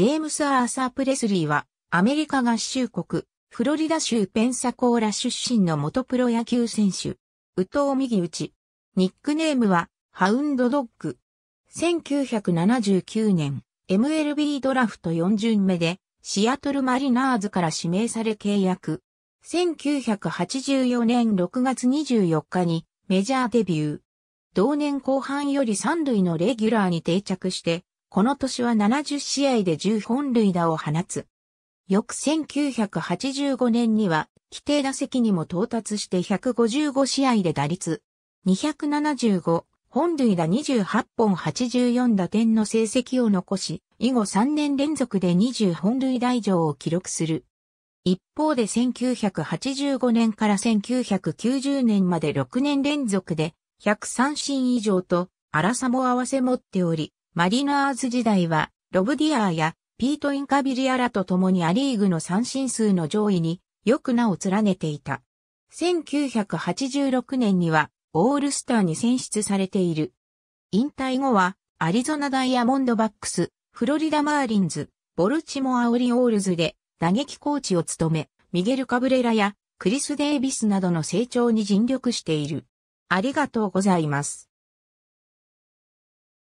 ジェームス・アーサー・プレスリーは、アメリカ合衆国、フロリダ州ペンサコーラ出身の元プロ野球選手、宇藤右打ニックネームは、ハウンドドッグ。1979年、MLB ドラフト4巡目で、シアトルマリナーズから指名され契約。1984年6月24日にメジャーデビュー。同年後半より3塁のレギュラーに定着して、この年は70試合で10本塁打を放つ。翌1985年には、規定打席にも到達して155試合で打率275、本塁打28本84打点の成績を残し、以後3年連続で20本塁打以上を記録する。一方で1985年から1990年まで6年連続で103振以上と、荒さも合わせ持っており、マリナーズ時代は、ロブディアーやピート・インカビリアらと共にアリーグの三振数の上位によく名を連ねていた。1986年にはオールスターに選出されている。引退後はアリゾナダイヤモンドバックス、フロリダマーリンズ、ボルチモアオリオールズで打撃コーチを務め、ミゲル・カブレラやクリス・デイビスなどの成長に尽力している。ありがとうございます。